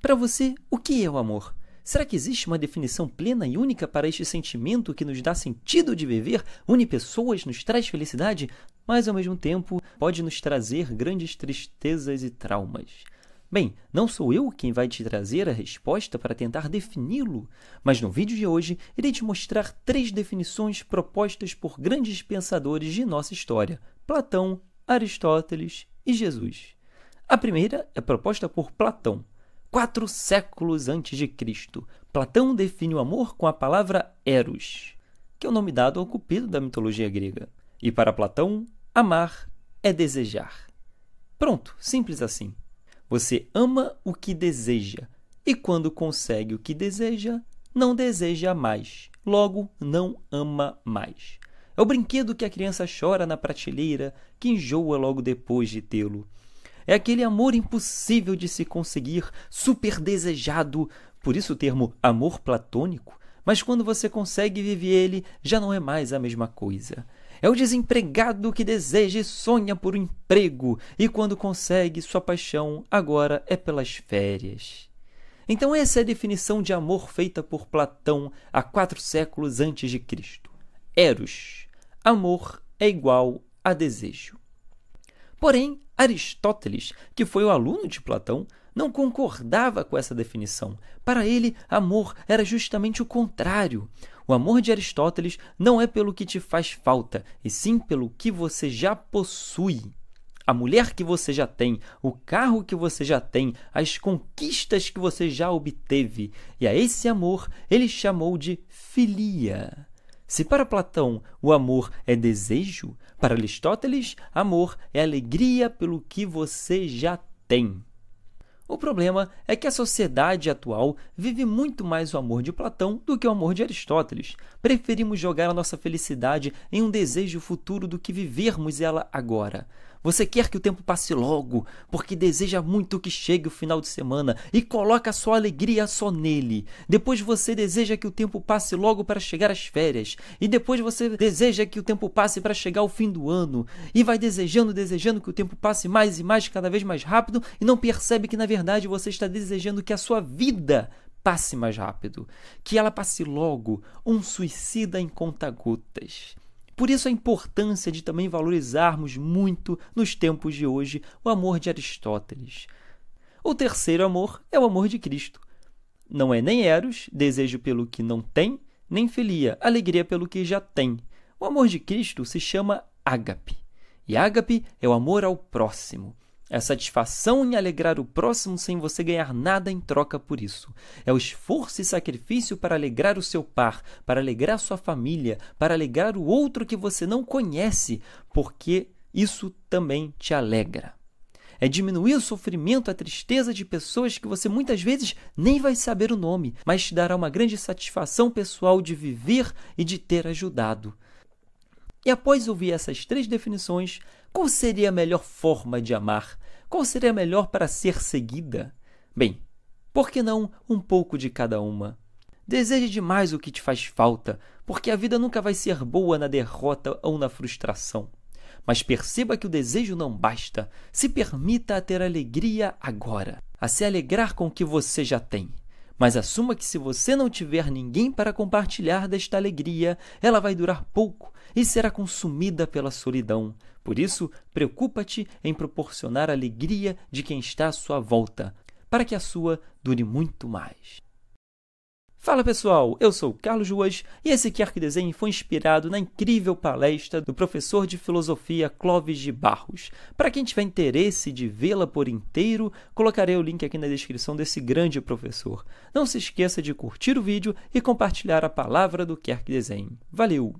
Para você, o que é o amor? Será que existe uma definição plena e única para este sentimento que nos dá sentido de viver, une pessoas, nos traz felicidade, mas ao mesmo tempo pode nos trazer grandes tristezas e traumas? Bem, não sou eu quem vai te trazer a resposta para tentar defini-lo, mas no vídeo de hoje irei te mostrar três definições propostas por grandes pensadores de nossa história: Platão, Aristóteles e Jesus. A primeira é proposta por Platão quatro séculos antes de Cristo, Platão define o amor com a palavra eros, que é o nome dado ao cupido da mitologia grega. E para Platão, amar é desejar. Pronto, simples assim. Você ama o que deseja, e quando consegue o que deseja, não deseja mais, logo não ama mais. É o brinquedo que a criança chora na prateleira, que enjoa logo depois de tê-lo. É aquele amor impossível de se conseguir, super desejado, por isso o termo amor platônico. Mas quando você consegue viver ele, já não é mais a mesma coisa. É o desempregado que deseja e sonha por um emprego, e quando consegue, sua paixão agora é pelas férias. Então, essa é a definição de amor feita por Platão há quatro séculos antes de Cristo. Eros. Amor é igual a desejo. Porém, Aristóteles, que foi o aluno de Platão, não concordava com essa definição. Para ele, amor era justamente o contrário. O amor de Aristóteles não é pelo que te faz falta, e sim pelo que você já possui. A mulher que você já tem, o carro que você já tem, as conquistas que você já obteve. E a esse amor ele chamou de filia. Se para Platão o amor é desejo, para Aristóteles, amor é alegria pelo que você já tem. O problema é que a sociedade atual vive muito mais o amor de Platão do que o amor de Aristóteles. Preferimos jogar a nossa felicidade em um desejo futuro do que vivermos ela agora. Você quer que o tempo passe logo, porque deseja muito que chegue o final de semana e coloca sua alegria só nele. Depois você deseja que o tempo passe logo para chegar às férias, e depois você deseja que o tempo passe para chegar ao fim do ano, e vai desejando, desejando que o tempo passe mais e mais, cada vez mais rápido, e não percebe que na verdade você está desejando que a sua vida passe mais rápido, que ela passe logo, um suicida em conta-gotas. Por isso a importância de também valorizarmos muito, nos tempos de hoje, o amor de Aristóteles. O terceiro amor é o amor de Cristo. Não é nem Eros, desejo pelo que não tem, nem filia, alegria pelo que já tem. O amor de Cristo se chama ágape. E ágape é o amor ao próximo. É satisfação em alegrar o próximo sem você ganhar nada em troca por isso. É o esforço e sacrifício para alegrar o seu par, para alegrar sua família, para alegrar o outro que você não conhece, porque isso também te alegra. É diminuir o sofrimento, a tristeza de pessoas que você muitas vezes nem vai saber o nome, mas te dará uma grande satisfação pessoal de viver e de ter ajudado. E após ouvir essas três definições, qual seria a melhor forma de amar? Qual seria a melhor para ser seguida? Bem, por que não um pouco de cada uma? Deseje demais o que te faz falta, porque a vida nunca vai ser boa na derrota ou na frustração. Mas perceba que o desejo não basta. Se permita a ter alegria agora, a se alegrar com o que você já tem. Mas assuma que se você não tiver ninguém para compartilhar desta alegria, ela vai durar pouco e será consumida pela solidão. Por isso, preocupa-te em proporcionar a alegria de quem está à sua volta, para que a sua dure muito mais. Fala pessoal, eu sou Carlos Ruas e esse Quer Que Desenhe foi inspirado na incrível palestra do professor de filosofia Clóvis de Barros. Para quem tiver interesse de vê-la por inteiro, colocarei o link aqui na descrição desse grande professor. Não se esqueça de curtir o vídeo e compartilhar a palavra do Quer Que Desenhe. Valeu!